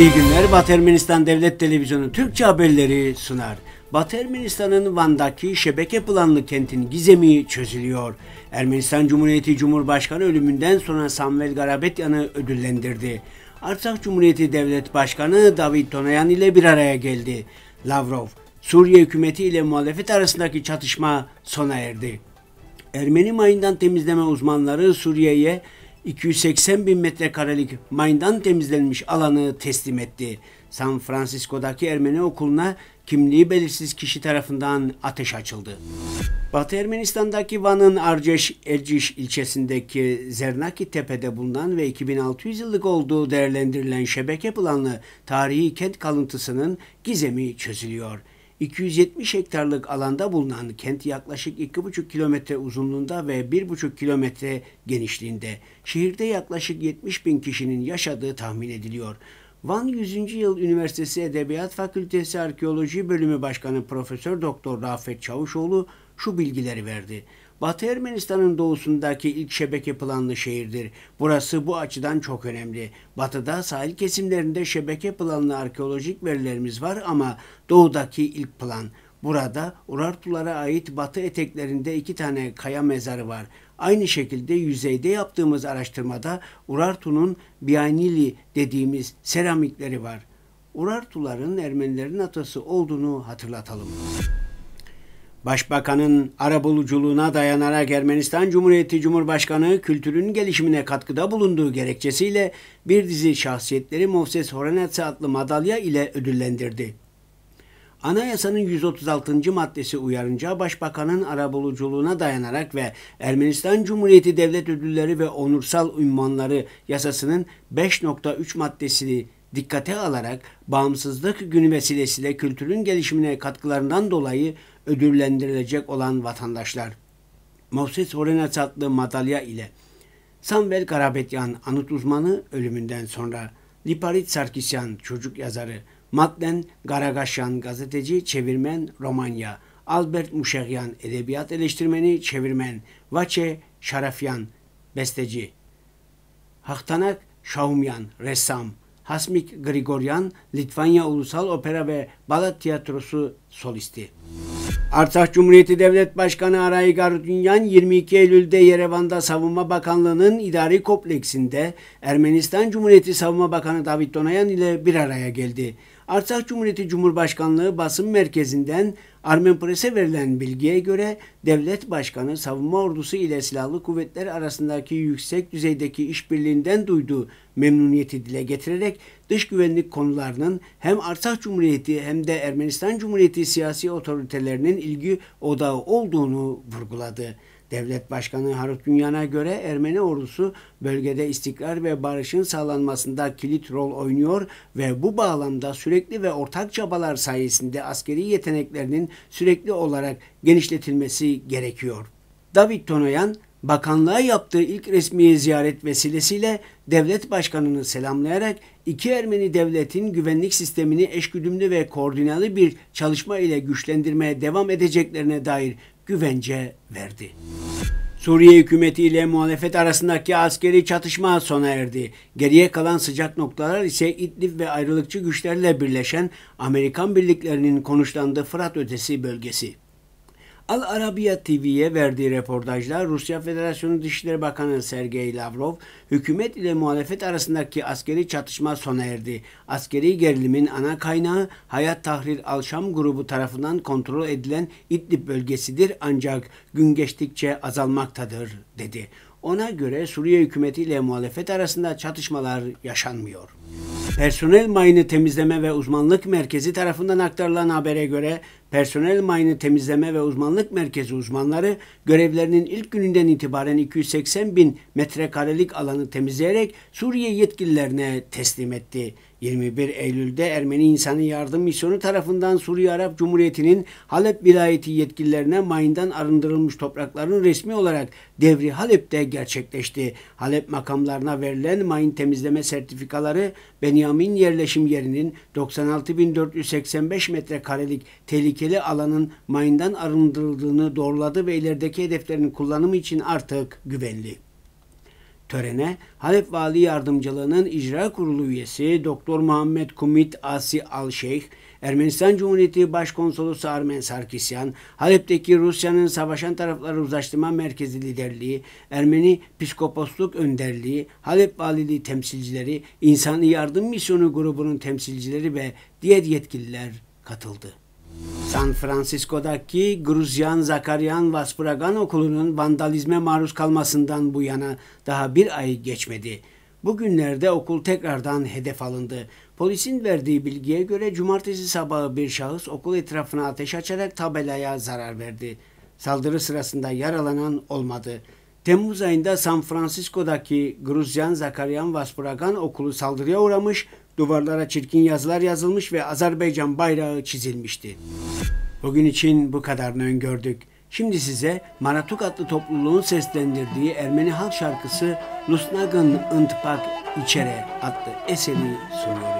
İyi günler. Batı Ermenistan Devlet Televizyonu Türkçe haberleri sunar. Batı Ermenistan'ın Van'daki şebeke planlı kentin gizemi çözülüyor. Ermenistan Cumhuriyeti Cumhurbaşkanı ölümünden sonra Samvel Garabetyan'ı ödüllendirdi. Artsakh Cumhuriyeti Devlet Başkanı David Tonayan ile bir araya geldi. Lavrov, Suriye hükümeti ile muhalefet arasındaki çatışma sona erdi. Ermeni mayından temizleme uzmanları Suriye'ye 280 bin metrekarelik mayından temizlenmiş alanı teslim etti. San Francisco'daki Ermeni okuluna kimliği belirsiz kişi tarafından ateş açıldı. Batı Ermenistan'daki Van'ın Arceş Erciş ilçesindeki Zernaki Tepe'de bulunan ve 2600 yıllık olduğu değerlendirilen şebeke planlı tarihi kent kalıntısının gizemi çözülüyor. 270 hektarlık alanda bulunan kent yaklaşık 2,5 kilometre uzunluğunda ve 1,5 kilometre genişliğinde. Şehirde yaklaşık 70 bin kişinin yaşadığı tahmin ediliyor. Van 100. Yıl Üniversitesi Edebiyat Fakültesi Arkeoloji Bölümü Başkanı Profesör Doktor Rafet Çavuşoğlu şu bilgileri verdi. Batı Ermenistan'ın doğusundaki ilk şebeke planlı şehirdir. Burası bu açıdan çok önemli. Batıda sahil kesimlerinde şebeke planlı arkeolojik verilerimiz var ama doğudaki ilk plan. Burada Urartulara ait batı eteklerinde iki tane kaya mezarı var. Aynı şekilde yüzeyde yaptığımız araştırmada Urartu'nun Bianili dediğimiz seramikleri var. Urartuların Ermenilerin atası olduğunu hatırlatalım. Başbakanın arabuluculuğuna dayanarak Ermenistan Cumhuriyeti Cumhurbaşkanı kültürün gelişimine katkıda bulunduğu gerekçesiyle bir dizi şahsiyetleri Moses Horenatse adlı madalya ile ödüllendirdi. Anayasanın 136. maddesi uyarınca Başbakanın arabuluculuğuna dayanarak ve Ermenistan Cumhuriyeti Devlet Ödülleri ve Onursal Ünvanları yasasının 5.3 maddesini dikkate alarak bağımsızlık günü vesilesiyle kültürün gelişimine katkılarından dolayı ödüllendirilecek olan vatandaşlar. Moses Horen'a sattığı madalya ile Samuel Karabetyan anıt uzmanı ölümünden sonra Liparit Sarkisyan çocuk yazarı, Matlen Garagaşyan gazeteci, çevirmen, Romanya, Albert Muşegyan edebiyat eleştirmeni, çevirmen, Vache Şarafyan besteci, Haktanak Şahumyan ressam, Hasmik Grigoryan Litvanya Ulusal Opera ve Balat Tiyatrosu solisti. Artsakh Cumhuriyeti Devlet Başkanı Aray Garudunyan 22 Eylül'de Yerevan'da Savunma Bakanlığı'nın idari kompleksinde Ermenistan Cumhuriyeti Savunma Bakanı David Donayan ile bir araya geldi. Artsakh Cumhuriyeti Cumhurbaşkanlığı basın merkezinden Armenpress'e verilen bilgiye göre devlet başkanı savunma ordusu ile silahlı kuvvetler arasındaki yüksek düzeydeki işbirliğinden duyduğu memnuniyeti dile getirerek dış güvenlik konularının hem Arsak Cumhuriyeti hem de Ermenistan Cumhuriyeti siyasi otoritelerinin ilgi odağı olduğunu vurguladı. Devlet Başkanı Harut Günyan'a göre Ermeni ordusu bölgede istikrar ve barışın sağlanmasında kilit rol oynuyor ve bu bağlamda sürekli ve ortak çabalar sayesinde askeri yeteneklerinin sürekli olarak genişletilmesi gerekiyor. David Tonoyan, bakanlığa yaptığı ilk resmi ziyaret vesilesiyle devlet başkanını selamlayarak iki Ermeni devletin güvenlik sistemini eşgüdümlü ve koordinalı bir çalışma ile güçlendirmeye devam edeceklerine dair güvence verdi. Suriye hükümeti ile muhalefet arasındaki askeri çatışma sona erdi. Geriye kalan sıcak noktalar ise İdlib ve ayrılıkçı güçlerle birleşen Amerikan birliklerinin konuşlandığı Fırat ötesi bölgesi. Al Arabiya TV'ye verdiği röportajda Rusya Federasyonu Dışişleri Bakanı Sergey Lavrov, hükümet ile muhalefet arasındaki askeri çatışma sona erdi. Askeri gerilimin ana kaynağı Hayat Tahrir Al-Şam grubu tarafından kontrol edilen İdlib bölgesidir ancak gün geçtikçe azalmaktadır dedi. Ona göre Suriye hükümeti ile muhalefet arasında çatışmalar yaşanmıyor. Personel mayını temizleme ve uzmanlık merkezi tarafından aktarılan habere göre personel mayını temizleme ve uzmanlık merkezi uzmanları görevlerinin ilk gününden itibaren 280 bin metrekarelik alanı temizleyerek Suriye yetkililerine teslim etti. 21 Eylül'de Ermeni İnsanı Yardım Misyonu tarafından Suriye Arap Cumhuriyeti'nin Halep vilayeti yetkililerine mayından arındırılmış toprakların resmi olarak devri Halep'te gerçekleşti. Halep makamlarına verilen mayın temizleme sertifikaları Benyamin yerleşim yerinin 96.485 metrekarelik tehlikeli alanın mayından arındırıldığını doğruladı ve ilerideki hedeflerin kullanımı için artık güvenli. Törene Halep Vali Yardımcılığının İcra Kurulu üyesi Doktor Muhammed Kumit Asi Alşeyh, Ermenistan Cumhuriyeti Başkonsolosu Armen Sarkisyan, Halep'teki Rusya'nın savaşan tarafları uzlaştırma merkezi liderliği, Ermeni Piskoposluk Önderliği, Halep Valiliği temsilcileri, İnsani Yardım Misyonu grubunun temsilcileri ve diğer yetkililer katıldı. San Francisco'daki Gruzyan Zakaryan Vaspuragan Okulu'nun vandalizme maruz kalmasından bu yana daha bir ay geçmedi. Bugünlerde okul tekrardan hedef alındı. Polisin verdiği bilgiye göre cumartesi sabahı bir şahıs okul etrafına ateş açarak tabelaya zarar verdi. Saldırı sırasında yaralanan olmadı. Temmuz ayında San Francisco'daki Gruzyan Zakaryan Vaspuragan Okulu saldırıya uğramış, duvarlara çirkin yazılar yazılmış ve Azerbaycan bayrağı çizilmişti. Bugün için bu kadarını öngördük. Şimdi size Maratuk adlı topluluğun seslendirdiği Ermeni halk şarkısı Lusnagın Intpak İçere adlı eseri sunuyorum.